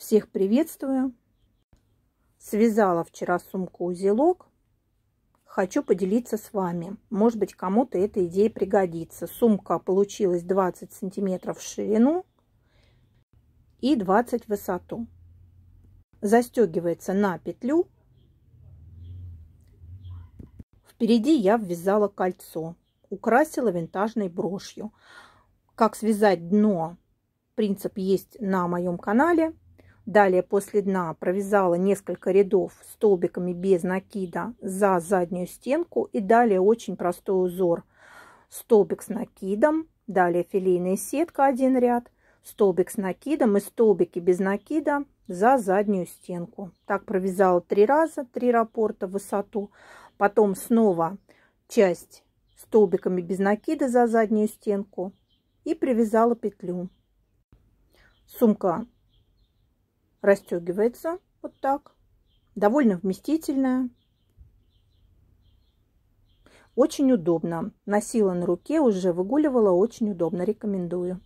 Всех приветствую! Связала вчера сумку узелок. Хочу поделиться с вами. Может быть, кому-то эта идея пригодится. Сумка получилась 20 сантиметров в ширину и 20 в высоту. Застегивается на петлю. Впереди я ввязала кольцо. Украсила винтажной брошью. Как связать дно, принцип есть на моем канале – Далее после дна провязала несколько рядов столбиками без накида за заднюю стенку и далее очень простой узор. Столбик с накидом, далее филейная сетка один ряд, столбик с накидом и столбики без накида за заднюю стенку. Так провязала три раза, три рапорта в высоту. Потом снова часть столбиками без накида за заднюю стенку и привязала петлю. Сумка расстегивается вот так. Довольно вместительная. Очень удобно. Носила на руке, уже выгуливала, очень удобно, рекомендую.